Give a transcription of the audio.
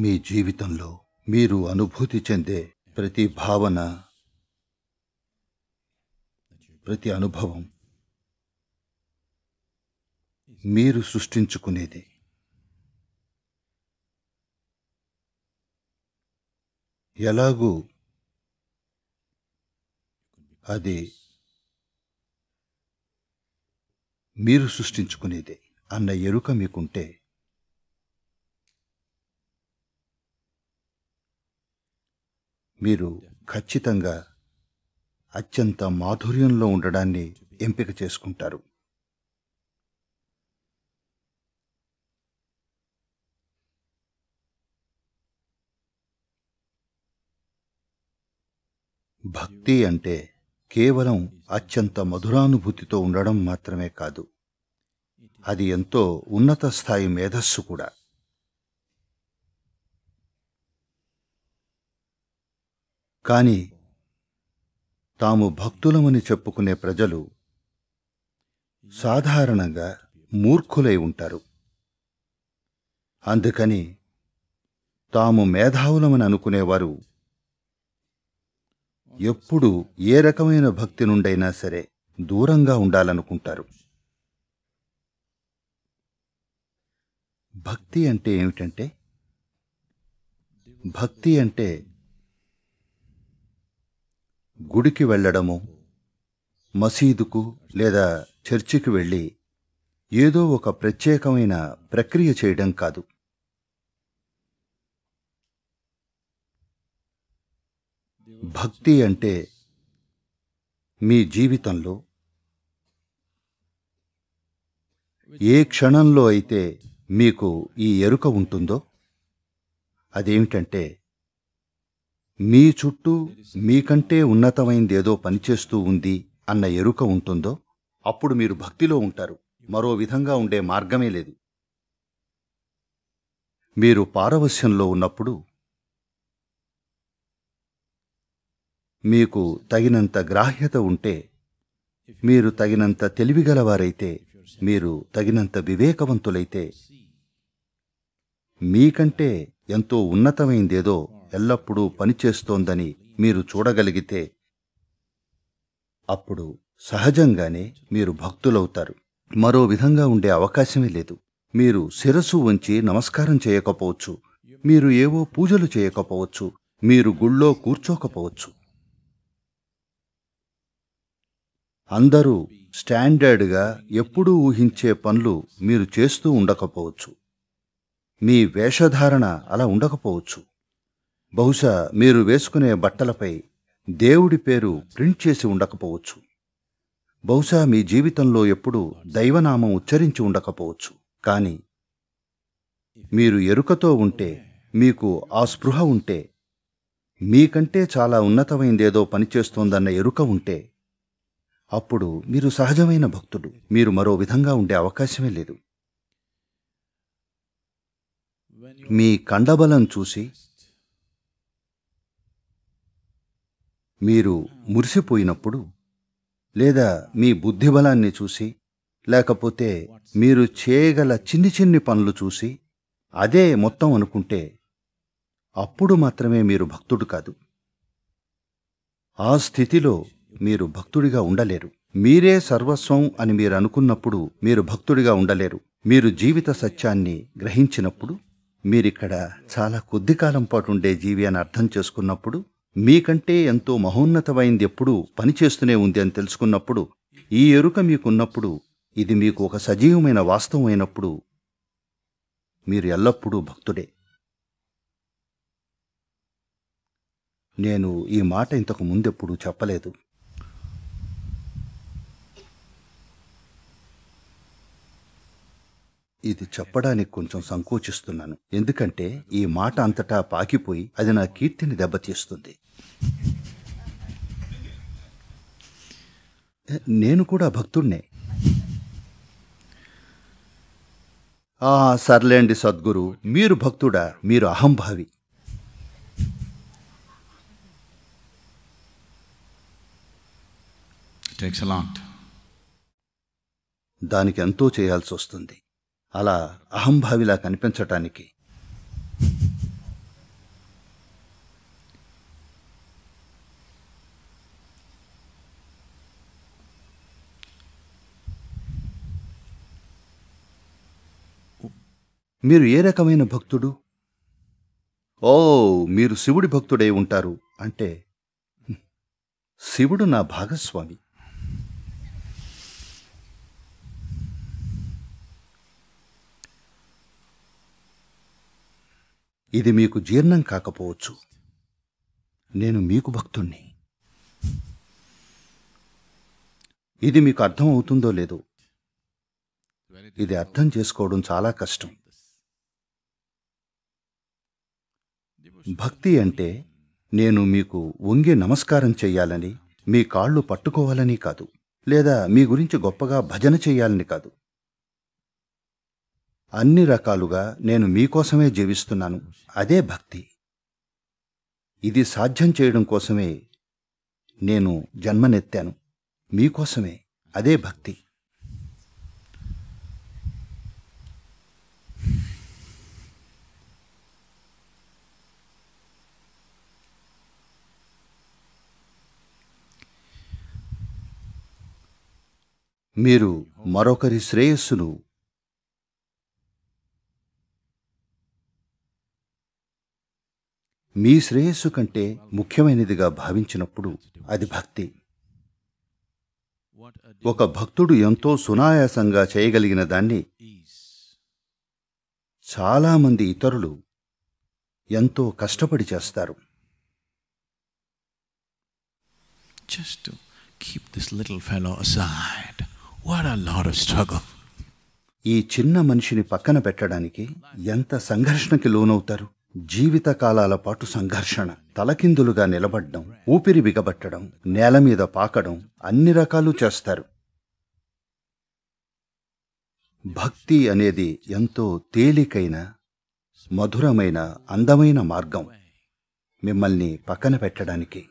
మీ జీవితంలో మీరు అనుభూతి చెందే ప్రతి భావన ప్రతి అనుభవం మీరు సృష్టించుకునేది ఎలాగూ అది మీరు సృష్టించుకునేది అన్న ఎరుక మీకుంటే మీరు ఖచ్చితంగా అత్యంత మాధుర్యంలో ఉండడాన్ని ఎంపిక చేసుకుంటారు భక్తి అంటే కేవలం అత్యంత మధురానుభూతితో ఉండడం మాత్రమే కాదు అది ఎంతో ఉన్నత స్థాయి మేధస్సు కూడా కాని తాము భక్తులమని చెప్పుకునే ప్రజలు సాధారణంగా మూర్ఖులై ఉంటారు అందుకని తాము మేధావులమని అనుకునేవారు ఎప్పుడు ఏ రకమైన భక్తి నుండైనా సరే దూరంగా ఉండాలనుకుంటారు భక్తి అంటే ఏమిటంటే భక్తి అంటే గుడికి వెళ్ళడము మసీదుకు లేదా చర్చికి వెళ్ళి ఏదో ఒక ప్రత్యేకమైన ప్రక్రియ చేయడం కాదు భక్తి అంటే మీ జీవితంలో ఏ క్షణంలో అయితే మీకు ఈ ఎరుక ఉంటుందో అదేమిటంటే మీ చుట్టూ మీకంటే ఉన్నతమైందేదో పనిచేస్తూ ఉంది అన్న ఎరుక ఉంటుందో అప్పుడు మీరు భక్తిలో ఉంటారు మరో విధంగా ఉండే మార్గమే లేదు మీరు పారవశ్యంలో ఉన్నప్పుడు మీకు తగినంత గ్రాహ్యత ఉంటే మీరు తగినంత తెలివిగలవారైతే మీరు తగినంత వివేకవంతులైతే మీకంటే ఎంతో ఉన్నతమైందేదో ఎల్లప్పుడూ పనిచేస్తోందని మీరు చూడగలిగితే అప్పుడు సహజంగానే మీరు భక్తులవుతారు మరో విధంగా ఉండే అవకాశమే లేదు మీరు శిరసు ఉంచి నమస్కారం చేయకపోవచ్చు మీరు ఏవో పూజలు చేయకపోవచ్చు మీరు గుళ్ళో కూర్చోకపోవచ్చు అందరూ స్టాండర్డ్గా ఎప్పుడూ ఊహించే పనులు మీరు చేస్తూ ఉండకపోవచ్చు మీ వేషధారణ అలా ఉండకపోవచ్చు బహుశా మీరు వేసుకునే బట్టలపై దేవుడి పేరు ప్రింట్ చేసి ఉండకపోవచ్చు బహుశా మీ జీవితంలో ఎప్పుడూ దైవనామం ఉచ్చరించి ఉండకపోవచ్చు కానీ మీరు ఎరుకతో ఉంటే మీకు ఆ స్పృహ ఉంటే మీకంటే చాలా ఉన్నతమైందేదో పనిచేస్తోందన్న ఎరుక ఉంటే అప్పుడు మీరు సహజమైన భక్తుడు మీరు మరో విధంగా ఉండే అవకాశమే లేదు మీ కండబలం చూసి మీరు మురిసిపోయినప్పుడు లేదా మీ బుద్ధిబలాన్ని చూసి లేకపోతే మీరు చేయగల చిన్ని చిన్ని పనులు చూసి అదే మొత్తం అనుకుంటే అప్పుడు మాత్రమే మీరు భక్తుడు కాదు ఆ స్థితిలో మీరు భక్తుడిగా ఉండలేరు మీరే సర్వస్వం అని మీరు అనుకున్నప్పుడు మీరు భక్తుడిగా ఉండలేరు మీరు జీవిత సత్యాన్ని గ్రహించినప్పుడు మీరిక్కడ చాలా కొద్ది కాలం పాటు ఉండే జీవి అని అర్థం చేసుకున్నప్పుడు మీకంటే ఎంతో మహోన్నతమైంది ఎప్పుడూ పనిచేస్తూనే ఉంది అని తెలుసుకున్నప్పుడు ఈ ఎరుక మీకున్నప్పుడు ఇది మీకు ఒక సజీవమైన వాస్తవం అయినప్పుడు మీరు ఎల్లప్పుడూ భక్తుడే నేను ఈ మాట ఇంతకు ముందెప్పుడు చెప్పలేదు ఇది చెప్పడానికి కొంచెం సంకోచిస్తున్నాను ఎందుకంటే ఈ మాట అంతటా పాకిపోయి అది నా కీర్తిని దెబ్బతీస్తుంది నేను కూడా భక్తుణ్ణే ఆ సర్లేండి సద్గురు మీరు భక్తుడా మీరు అహంభావి దానికి ఎంతో చేయాల్సి వస్తుంది అలా అహంభావిలా కనిపించటానికి మీరు ఏ రకమైన భక్తుడు ఓ మీరు శివుడి భక్తుడై ఉంటారు అంటే శివుడు నా భాగస్వామి ఇది మీకు జీర్ణం కాకపోవచ్చు నేను మీకు భక్తుణ్ణి ఇది మీకు అర్థం అవుతుందో లేదో ఇది అర్థం చేసుకోవడం చాలా కష్టం భక్తి అంటే నేను మీకు వంగి నమస్కారం చెయ్యాలని మీ కాళ్ళు పట్టుకోవాలని కాదు లేదా మీ గురించి గొప్పగా భజన చేయాలని కాదు అన్ని రకాలుగా నేను మీకోసమే జీవిస్తున్నాను అదే భక్తి ఇది సాధ్యం చేయడం కోసమే నేను జన్మనెత్తాను మీకోసమే అదే భక్తి మీరు మరొకరి శ్రేయస్సును మీ శ్రేయస్సు కంటే ముఖ్యమైనదిగా భావించినప్పుడు అది భక్తి ఒక భక్తుడు ఎంతో సునాయాసంగా చేయగలిగిన దాన్ని చాలామంది ఇతరులు ఎంతో కష్టపడి చేస్తారు ఈ చిన్న మనిషిని పక్కన పెట్టడానికి ఎంత సంఘర్షణకి లోనవుతారు జీవితకాలాల పాటు సంఘర్షణ తలకిందులుగా నిలబడ్డం ఊపిరి బిగబట్టడం నేల మీద పాకడం అన్ని రకాలు చేస్తారు భక్తి అనేది ఎంతో తేలికైన మధురమైన అందమైన మార్గం మిమ్మల్ని పక్కన పెట్టడానికి